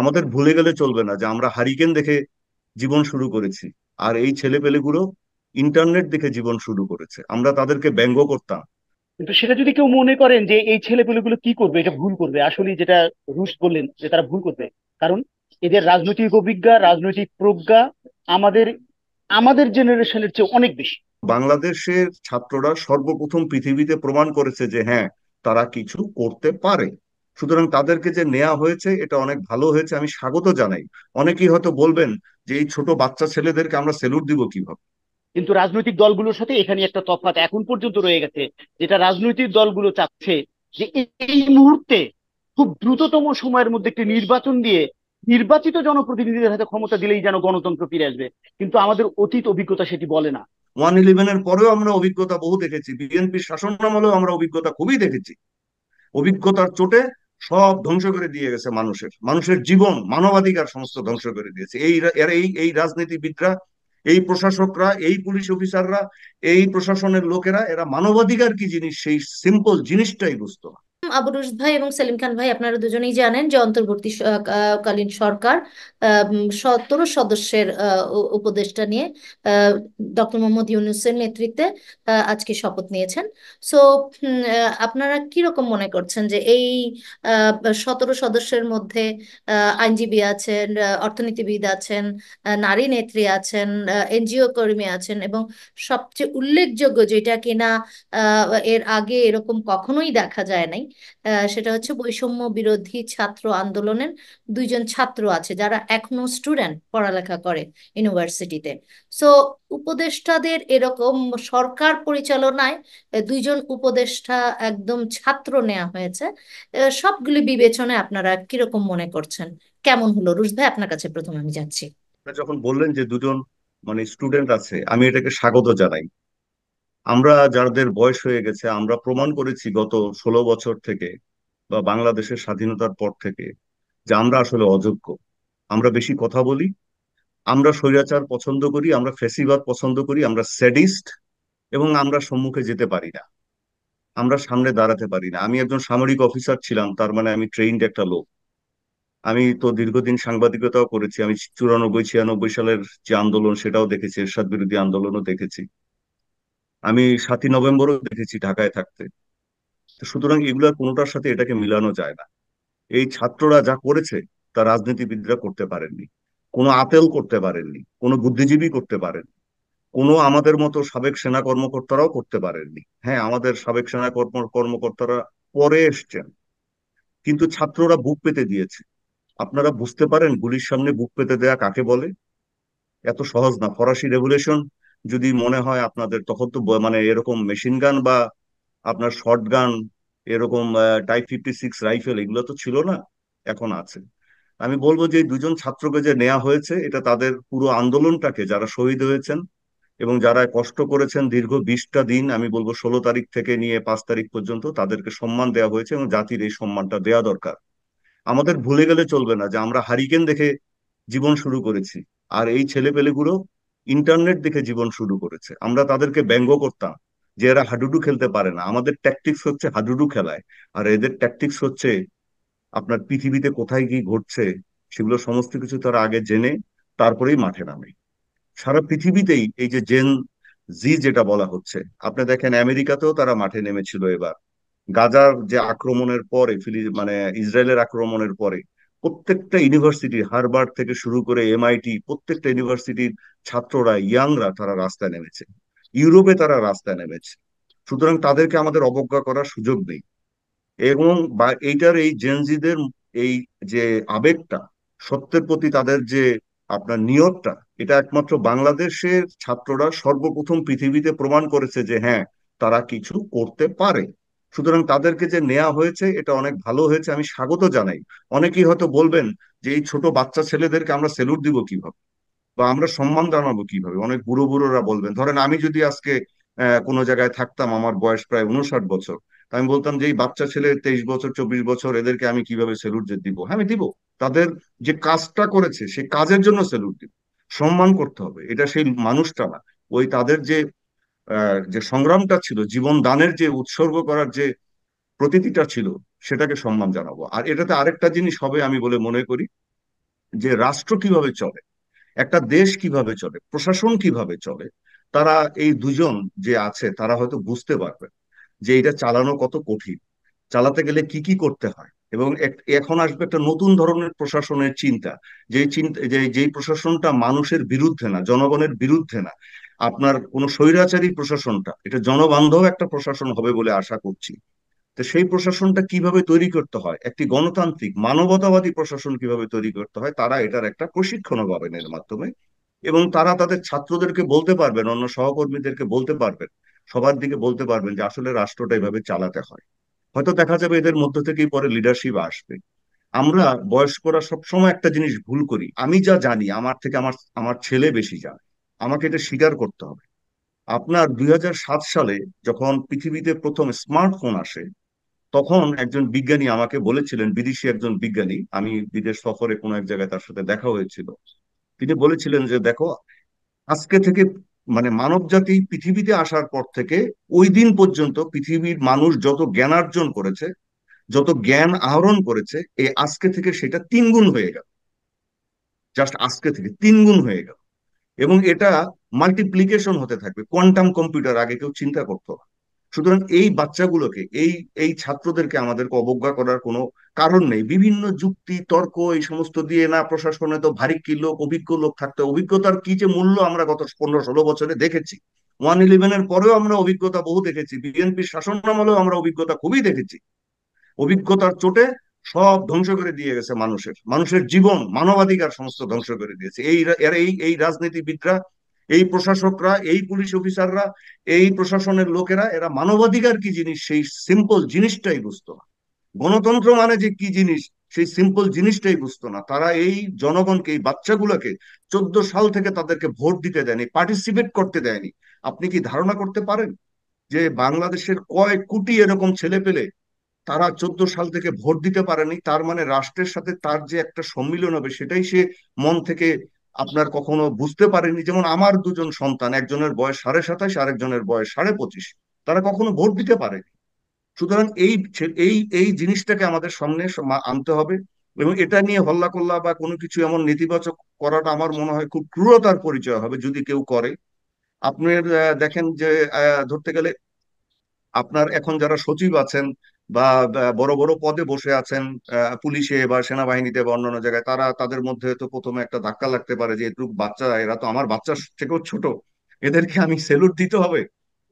আমাদের ভুলে গেলে চলবে না যে আমরা হারিকেন দেখে জীবন শুরু করেছি আর এই ছেলে পেলেগুলো ইন্টারনেট দেখে জীবন শুরু করেছে আমরা তাদেরকে ব্যঙ্গ করতাম কিন্তু সেটা যদি কেউ মনে করেন যে এই ছেলেপেলেগুলো কি করবে এটা ভুল করবে আসলে যেটা রুশ বললেন যে তারা ভুল করবে কারণ এদের রাজনৈতিক অভিজ্ঞা রাজনৈতিক প্রজ্ঞা আমাদের আমাদের জেনারেশনের চেয়ে অনেক বেশি বাংলাদেশের ছাত্ররা সর্বপ্রথম পৃথিবীতে প্রমাণ করেছে যে হ্যাঁ তারা কিছু করতে পারে সুতরাং তাদেরকে যে নেওয়া হয়েছে এটা অনেক ভালো হয়েছে আমি স্বাগত জানাই অনেকেই হয়তো বলবেন যে এই ছোট বাচ্চা ছেলেদেরকে আমরা সেলুট দিব কিভাবে কিন্তু রাজনৈতিক দলগুলোর সাথে এখানে একটা তফাৎ এখন পর্যন্ত রয়ে গেছে যেটা রাজনৈতিক দলগুলো চাচ্ছে যে এই মুহূর্তে খুব দ্রুততম সময়ের মধ্যে একটি নির্বাচন দিয়ে নির্বাচিত জনপ্রতিনিধিদের হাতে ক্ষমতা দিলেই যেন গণতন্ত্র ফিরে আসবে কিন্তু আমাদের অতীত অভিজ্ঞতা সেটি বলে না ওয়ান ইলেভেনের পরেও আমরা অভিজ্ঞতা বহু দেখেছি বিএনপির শাসন আমরা অভিজ্ঞতা খুবই দেখেছি অভিজ্ঞতার চোটে সব ধ্বংস করে দিয়ে গেছে মানুষের মানুষের জীবন মানবাধিকার সমস্ত ধ্বংস করে দিয়েছে এই এই এই রাজনীতিবিদরা এই প্রশাসকরা এই পুলিশ অফিসাররা এই প্রশাসনের লোকেরা এরা মানবাধিকার কি জিনিস সেই সিম্পল জিনিসটাই বুঝতো না আবরুশ ভাই এবং সেলিম খান ভাই আপনারা দুজনেই জানেন যে অন্তর্বর্তীকালীন সরকার সতেরো সদস্যের উপদেষ্টা নিয়ে ডক্টর মোহাম্মদ ইউনুসের নেতৃত্বে আজকে শপথ নিয়েছেন সো আপনারা কিরকম মনে করছেন যে এই সতেরো সদস্যের মধ্যে আইনজীবী আছেন অর্থনীতিবিদ আছেন নারী নেত্রী আছেন এনজিও কর্মী আছেন এবং সবচেয়ে উল্লেখযোগ্য যেটা কিনা এর আগে এরকম কখনোই দেখা যায় নাই সেটা হচ্ছে বৈষম্য বিরোধী ছাত্র আন্দোলনের দুইজন ছাত্র আছে যারা এখনো স্টুডেন্ট পড়ালেখা করে ইউনিভার্সিটিতে সো উপদেষ্টাদের এরকম সরকার পরিচালনায় দুইজন উপদেষ্টা একদম ছাত্র নেওয়া হয়েছে সবগুলি বিবেচনায় আপনারা কিরকম মনে করছেন কেমন হলো রুশ ভাই আপনার কাছে প্রথমে আমি যাচ্ছি যখন বললেন যে দুজন মানে স্টুডেন্ট আছে আমি এটাকে স্বাগত জানাই আমরা যাদের বয়স হয়ে গেছে আমরা প্রমাণ করেছি গত ষোলো বছর থেকে বা বাংলাদেশের স্বাধীনতার পর থেকে যে আমরা আসলে অযোগ্য আমরা বেশি কথা বলি আমরা স্বৈরাচার পছন্দ করি আমরা ফেসিবাদ পছন্দ করি আমরা স্যাডিস্ট এবং আমরা সম্মুখে যেতে পারি না আমরা সামনে দাঁড়াতে পারি না আমি একজন সামরিক অফিসার ছিলাম তার মানে আমি ট্রেইন্ড একটা লোক আমি তো দীর্ঘদিন সাংবাদিকতাও করেছি আমি চুরানব্বই ছিয়ানব্বই সালের যে আন্দোলন সেটাও দেখেছি এরশাদ বিরোধী আন্দোলনও দেখেছি আমি সাতই নভেম্বরও দেখেছি ঢাকায় থাকতে সুতরাং এগুলোর কোনোটার সাথে এটাকে মিলানো যায় না এই ছাত্ররা যা করেছে তা রাজনীতিবিদরা করতে পারেননি কোনো আপেল করতে পারেননি কোনো বুদ্ধিজীবী করতে পারেননি কোনো আমাদের মতো সাবেক সেনা কর্মকর্তারাও করতে পারেননি হ্যাঁ আমাদের সাবেক সেনা কর্মকর্তারা পরে এসছেন কিন্তু ছাত্ররা বুক পেতে দিয়েছে আপনারা বুঝতে পারেন গুলির সামনে বুক পেতে দেয়া কাকে বলে এত সহজ না ফরাসি রেভুলেশন যদি মনে হয় আপনাদের তখন তো মানে এরকম মেশিন গান বা আপনার শর্ট গান এরকম টাইপ ফিফটি সিক্স রাইফেল এগুলো তো ছিল না এখন আছে আমি বলবো যে দুজন ছাত্রকে যে নেওয়া হয়েছে এটা তাদের পুরো আন্দোলনটাকে যারা শহীদ হয়েছেন এবং যারা কষ্ট করেছেন দীর্ঘ বিশটা দিন আমি বলবো ষোলো তারিখ থেকে নিয়ে পাঁচ তারিখ পর্যন্ত তাদেরকে সম্মান দেওয়া হয়েছে এবং জাতির এই সম্মানটা দেওয়া দরকার আমাদের ভুলে গেলে চলবে না যে আমরা হারিকেন দেখে জীবন শুরু করেছি আর এই ছেলেপেলেগুলো ইন্টারনেট দেখে জীবন শুরু করেছে আমরা তাদেরকে ব্যঙ্গ করতাম যে এরা হাডুডু খেলতে পারে না আমাদের ট্যাকটিক্স হচ্ছে হাডুডু খেলায় আর এদের ট্যাকটিক্স হচ্ছে আপনার পৃথিবীতে কোথায় কি ঘটছে সেগুলো সমস্ত কিছু তারা আগে জেনে তারপরেই মাঠে নামে সারা পৃথিবীতেই এই যে জেন জি যেটা বলা হচ্ছে আপনি দেখেন আমেরিকাতেও তারা মাঠে নেমেছিল এবার গাজার যে আক্রমণের পরে ফিলি মানে ইসরায়েলের আক্রমণের পরে প্রত্যেকটা ইউনিভার্সিটি হারবার্ড থেকে শুরু করে এমআইটি প্রত্যেকটা ইউনিভার্সিটির ছাত্ররা ইয়াংরা তারা রাস্তায় নেমেছে ইউরোপে তারা রাস্তায় নেমেছে সুতরাং তাদেরকে আমাদের অবজ্ঞা করার সুযোগ নেই এবং এইটার এই জেনজিদের এই যে আবেগটা সত্যের প্রতি তাদের যে আপনার নিয়তটা এটা একমাত্র বাংলাদেশের ছাত্ররা সর্বপ্রথম পৃথিবীতে প্রমাণ করেছে যে হ্যাঁ তারা কিছু করতে পারে সুতরাং তাদেরকে যে নেওয়া হয়েছে এটা অনেক ভালো হয়েছে আমি স্বাগত জানাই অনেকেই হয়তো বলবেন যে এই ছোট বাচ্চা ছেলেদেরকে আমরা সেলুট দিব কিভাবে বা আমরা সম্মান জানাবো কিভাবে অনেক বুড়ো বুড়োরা বলবেন ধরেন আমি যদি আজকে কোনো জায়গায় থাকতাম আমার বয়স প্রায় উনষাট বছর আমি বলতাম যে এই বাচ্চা ছেলে তেইশ বছর চব্বিশ বছর এদেরকে আমি কিভাবে সেলুট দিব হ্যাঁ আমি দিব তাদের যে কাজটা করেছে সে কাজের জন্য সেলুট দিব সম্মান করতে হবে এটা সেই মানুষটা না ওই তাদের যে যে সংগ্রামটা ছিল জীবন দানের যে উৎসর্গ করার যে প্রতীতিটা ছিল সেটাকে সম্মান জানাবো আর এটাতে আরেকটা জিনিস হবে আমি বলে মনে করি যে রাষ্ট্র কিভাবে চলে একটা দেশ কিভাবে চলে প্রশাসন কিভাবে চলে তারা এই দুজন যে আছে তারা হয়তো বুঝতে পারবে যে এটা চালানো কত কঠিন চালাতে গেলে কি কি করতে হয় এবং এখন আসবে একটা নতুন ধরনের প্রশাসনের চিন্তা যে চিন্তা যে যেই প্রশাসনটা মানুষের বিরুদ্ধে না জনগণের বিরুদ্ধে না আপনার কোনো স্বৈরাচারী প্রশাসনটা এটা জনবান্ধব একটা প্রশাসন হবে বলে আশা করছি তো সেই প্রশাসনটা কিভাবে তৈরি করতে হয় একটি গণতান্ত্রিক মানবতাবাদী প্রশাসন কিভাবে তৈরি করতে হয় তারা এটার একটা প্রশিক্ষণও পাবেন এর মাধ্যমে এবং তারা তাদের ছাত্রদেরকে বলতে পারবেন অন্য সহকর্মীদেরকে বলতে পারবেন সবার দিকে বলতে পারবেন যে আসলে রাষ্ট্রটা এভাবে চালাতে হয় হয়তো দেখা যাবে এদের মধ্য থেকেই পরে লিডারশিপ আসবে আমরা বয়স্করা সবসময় একটা জিনিস ভুল করি আমি যা জানি আমার থেকে আমার আমার ছেলে বেশি জানে আমাকে এটা স্বীকার করতে হবে আপনার দুই সালে যখন পৃথিবীতে প্রথম স্মার্টফোন আসে তখন একজন বিজ্ঞানী আমাকে বলেছিলেন বিদেশি একজন বিজ্ঞানী আমি বিদেশ সফরে কোনো এক জায়গায় তার সাথে দেখা হয়েছিল তিনি বলেছিলেন যে দেখো আজকে থেকে মানে মানব জাতি পৃথিবীতে আসার পর থেকে ওই দিন পর্যন্ত পৃথিবীর মানুষ যত জ্ঞানার্জন করেছে যত জ্ঞান আহরণ করেছে এই আজকে থেকে সেটা তিন গুণ হয়ে গেল জাস্ট আজকে থেকে তিন গুণ হয়ে গেল এবং এটা মাল্টিপ্লিকেশন হতে থাকবে কোয়ান্টাম কম্পিউটার আগে কেউ চিন্তা করতো না সুতরাং এই বাচ্চাগুলোকে এই এই ছাত্রদেরকে আমাদেরকে অবজ্ঞা করার কোনো কারণ নেই বিভিন্ন যুক্তি তর্ক এই সমস্ত দিয়ে না প্রশাসনে তো কি লোক অভিজ্ঞ লোক থাকতে অভিজ্ঞতার কি যে মূল্য আমরা গত পনেরো ষোলো বছরে দেখেছি ওয়ান ইলেভেন এর পরেও আমরা অভিজ্ঞতা বহু দেখেছি বিএনপির শাসন আমলেও আমরা অভিজ্ঞতা খুবই দেখেছি অভিজ্ঞতার চোটে সব ধ্বংস করে দিয়ে গেছে মানুষের মানুষের জীবন মানবাধিকার সমস্ত ধ্বংস করে দিয়েছে এই এই রাজনীতিবিদরা এই প্রশাসকরা এই পুলিশ অফিসাররা এই প্রশাসনের লোকেরা এরা মানবাধিকার কি জিনিস সেই সিম্পল জিনিসটাই বুঝতো না গণতন্ত্র মানে যে কি জিনিস সেই সিম্পল জিনিসটাই বুঝতো না তারা এই জনগণকে এই বাচ্চাগুলোকে চোদ্দ সাল থেকে তাদেরকে ভোট দিতে দেয়নি পার্টিসিপেট করতে দেয়নি আপনি কি ধারণা করতে পারেন যে বাংলাদেশের কয়েক কোটি এরকম ছেলে পেলে তারা চোদ্দ সাল থেকে ভোট দিতে পারেনি তার মানে রাষ্ট্রের সাথে তার যে একটা সম্মিলন হবে সেটাই সে মন থেকে আপনার কখনো বুঝতে পারেনি যেমন আমার দুজন সন্তান একজনের বয়স সাড়ে সাতাশ আরেকজনের বয়স সাড়ে পঁচিশ তারা কখনো ভোট দিতে পারেনি সুতরাং এই এই এই জিনিসটাকে আমাদের সামনে আনতে হবে এবং এটা নিয়ে হল্লা কল্লা বা কোনো কিছু এমন নেতিবাচক করাটা আমার মনে হয় খুব ক্রূরতার পরিচয় হবে যদি কেউ করে আপনি দেখেন যে ধরতে গেলে আপনার এখন যারা সচিব আছেন বা বড় বড় পদে বসে আছেন পুলিশে বা সেনাবাহিনীতে বা অন্যান্য জায়গায় তারা তাদের মধ্যে তো প্রথমে একটা ধাক্কা লাগতে পারে যে এটুক বাচ্চা এরা তো আমার বাচ্চা থেকেও ছোট এদেরকে আমি সেলুট দিতে হবে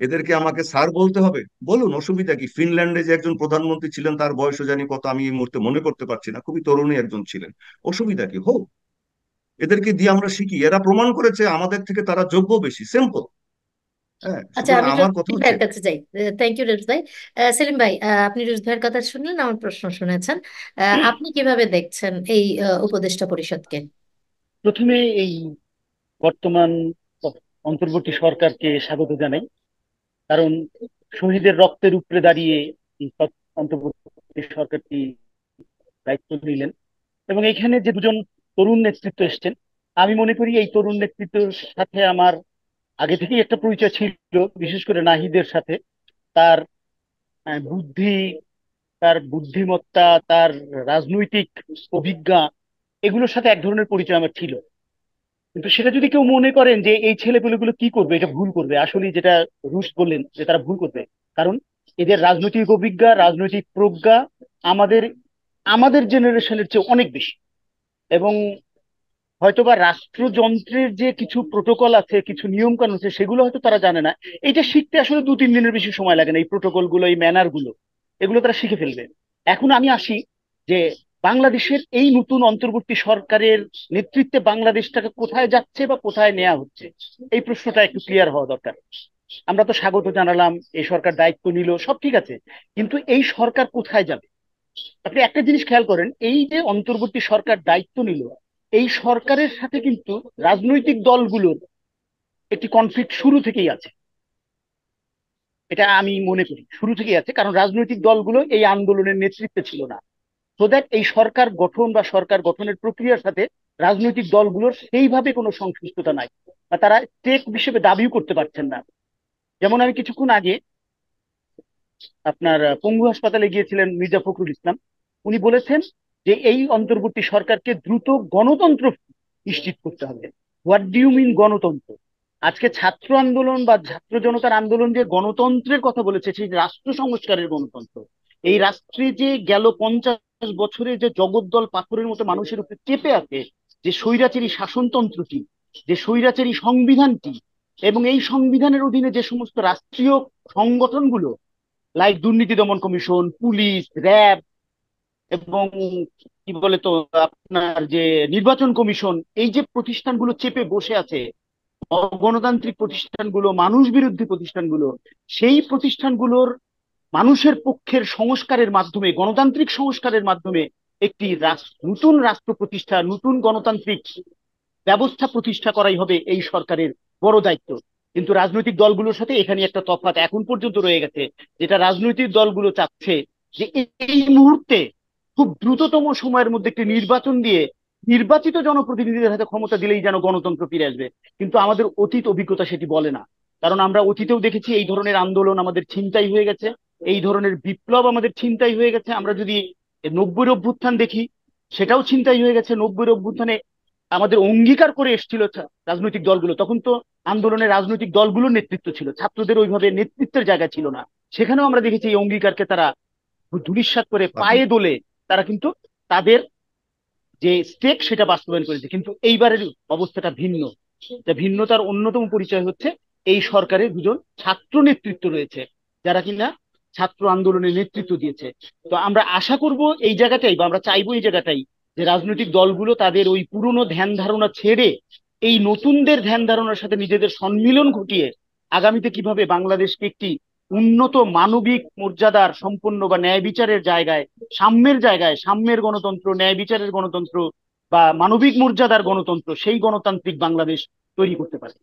এদেরকে আমাকে স্যার বলতে হবে বলুন অসুবিধা কি ফিনল্যান্ডে যে একজন প্রধানমন্ত্রী ছিলেন তার বয়সও জানি কত আমি এই মুহূর্তে মনে করতে পারছি না খুবই তরুণী একজন ছিলেন অসুবিধা কি হোক এদেরকে দিয়ে আমরা শিখি এরা প্রমাণ করেছে আমাদের থেকে তারা যোগ্য বেশি সিম্পল হ্যাঁ, আচ্ছা আমি থ্যাংক ইউ রেজ ভাই সেলিম ভাই আপনি রুজ ভাইয়ের কথা শুনলেন আমার প্রশ্ন শুনেছেন আপনি কিভাবে দেখছেন এই উপদেষ্টা পরিষদকে প্রথমে এই বর্তমান অন্তর্বর্তী সরকারকে স্বাগত জানাই কারণ শহীদের রক্তের উপরে দাঁড়িয়ে অন্তর্বর্তী সরকারটি দায়িত্ব নিলেন এবং এখানে যে দুজন তরুণ নেতৃত্ব এসছেন আমি মনে করি এই তরুণ নেতৃত্বের সাথে আমার আগে থেকেই একটা পরিচয় ছিল বিশেষ করে নাহিদের সাথে তার বুদ্ধি তার বুদ্ধিমত্তা তার রাজনৈতিক অভিজ্ঞা এগুলোর সাথে এক ধরনের পরিচয় আমার ছিল কিন্তু সেটা যদি কেউ মনে করেন যে এই ছেলেপেলেগুলো কি করবে এটা ভুল করবে আসলে যেটা রুশ বললেন যে তারা ভুল করবে কারণ এদের রাজনৈতিক অভিজ্ঞা রাজনৈতিক প্রজ্ঞা আমাদের আমাদের জেনারেশনের চেয়ে অনেক বেশি এবং হয়তোবা রাষ্ট্রযন্ত্রের যে কিছু প্রোটোকল আছে কিছু নিয়ম কানুন আছে সেগুলো হয়তো তারা জানে না এইটা শিখতে আসলে দু তিন দিনের বেশি সময় লাগে না এই প্রোটোকল গুলো এই ম্যানার গুলো এগুলো তারা শিখে ফেলবে এখন আমি আসি যে বাংলাদেশের এই নতুন অন্তর্বর্তী সরকারের নেতৃত্বে বাংলাদেশটাকে কোথায় যাচ্ছে বা কোথায় নেওয়া হচ্ছে এই প্রশ্নটা একটু ক্লিয়ার হওয়া দরকার আমরা তো স্বাগত জানালাম এই সরকার দায়িত্ব নিল সব ঠিক আছে কিন্তু এই সরকার কোথায় যাবে আপনি একটা জিনিস খেয়াল করেন এই যে অন্তর্বর্তী সরকার দায়িত্ব নিল এই সরকারের সাথে কিন্তু রাজনৈতিক দলগুলোর একটি কনফ্লিক্ট শুরু থেকেই আছে এটা আমি মনে করি শুরু থেকেই আছে কারণ রাজনৈতিক দলগুলো এই আন্দোলনের নেতৃত্বে ছিল না সো দ্যাট এই সরকার গঠন বা সরকার গঠনের প্রক্রিয়ার সাথে রাজনৈতিক দলগুলোর সেইভাবে কোনো সংশ্লিষ্টতা নাই বা তারা টেক হিসেবে দাবিও করতে পারছেন না যেমন আমি কিছুক্ষণ আগে আপনার পঙ্গু হাসপাতালে গিয়েছিলেন মির্জা ফখরুল ইসলাম উনি বলেছেন যে এই অন্তর্বর্তী সরকারকে দ্রুত গণতন্ত্র নিশ্চিত করতে হবে হোয়াট ডু ইউ মিন গণতন্ত্র আজকে ছাত্র আন্দোলন বা ছাত্র জনতার আন্দোলন যে গণতন্ত্রের কথা বলেছে সেই রাষ্ট্র সংস্কারের গণতন্ত্র এই রাষ্ট্রে যে গেল পঞ্চাশ বছরে যে জগদ্দল পাথরের মতো মানুষের উপরে চেপে আছে যে স্বৈরাচারী শাসনতন্ত্রটি যে স্বৈরাচারী সংবিধানটি এবং এই সংবিধানের অধীনে যে সমস্ত রাষ্ট্রীয় সংগঠনগুলো লাইক দুর্নীতি দমন কমিশন পুলিশ র্যাব এবং কি বলে তো আপনার যে নির্বাচন কমিশন এই যে প্রতিষ্ঠানগুলো চেপে বসে আছে গণতান্ত্রিক প্রতিষ্ঠানগুলো মানুষ বিরোধী প্রতিষ্ঠানগুলো সেই প্রতিষ্ঠানগুলোর মানুষের পক্ষের সংস্কারের মাধ্যমে গণতান্ত্রিক সংস্কারের মাধ্যমে একটি নতুন রাষ্ট্র প্রতিষ্ঠা নতুন গণতান্ত্রিক ব্যবস্থা প্রতিষ্ঠা করাই হবে এই সরকারের বড় দায়িত্ব কিন্তু রাজনৈতিক দলগুলোর সাথে এখানে একটা তফাৎ এখন পর্যন্ত রয়ে গেছে যেটা রাজনৈতিক দলগুলো চাচ্ছে যে এই মুহূর্তে খুব দ্রুততম সময়ের মধ্যে একটি নির্বাচন দিয়ে নির্বাচিত জনপ্রতিনিধিদের হাতে ক্ষমতা দিলেই যেন গণতন্ত্র ফিরে আসবে কিন্তু আমাদের অতীত অভিজ্ঞতা সেটি বলে না কারণ আমরা অতীতেও দেখেছি এই ধরনের আন্দোলন আমাদের ছিনতাই হয়ে গেছে এই ধরনের বিপ্লব আমাদের ছিনতাই হয়ে গেছে আমরা যদি নব্বই অভ্যুত্থান দেখি সেটাও ছিনতাই হয়ে গেছে নব্বই অভ্যুত্থানে আমাদের অঙ্গীকার করে এসছিল রাজনৈতিক দলগুলো তখন তো আন্দোলনে রাজনৈতিক দলগুলোর নেতৃত্ব ছিল ছাত্রদের ওইভাবে নেতৃত্বের জায়গা ছিল না সেখানেও আমরা দেখেছি এই অঙ্গীকারকে তারা ধুলিস্বাদ করে পায়ে দোলে তারা কিন্তু তাদের যে স্টেক সেটা বাস্তবায়ন করেছে কিন্তু এইবারের অবস্থাটা ভিন্ন ভিন্নতার অন্যতম পরিচয় হচ্ছে এই সরকারের দুজন ছাত্র নেতৃত্ব রয়েছে যারা কিনা ছাত্র আন্দোলনে নেতৃত্ব দিয়েছে তো আমরা আশা করব এই জায়গাটাই বা আমরা চাইবো এই জায়গাটাই যে রাজনৈতিক দলগুলো তাদের ওই পুরনো ধ্যান ধারণা ছেড়ে এই নতুনদের ধ্যান ধারণার সাথে নিজেদের সম্মিলন ঘটিয়ে আগামীতে কিভাবে বাংলাদেশকে একটি উন্নত মানবিক মর্যাদার সম্পূর্ণ বা ন্যায় বিচারের জায়গায় সাম্যের জায়গায় সাম্যের গণতন্ত্র ন্যায় বিচারের গণতন্ত্র বা মানবিক মর্যাদার গণতন্ত্র সেই গণতান্ত্রিক বাংলাদেশ তৈরি করতে পারে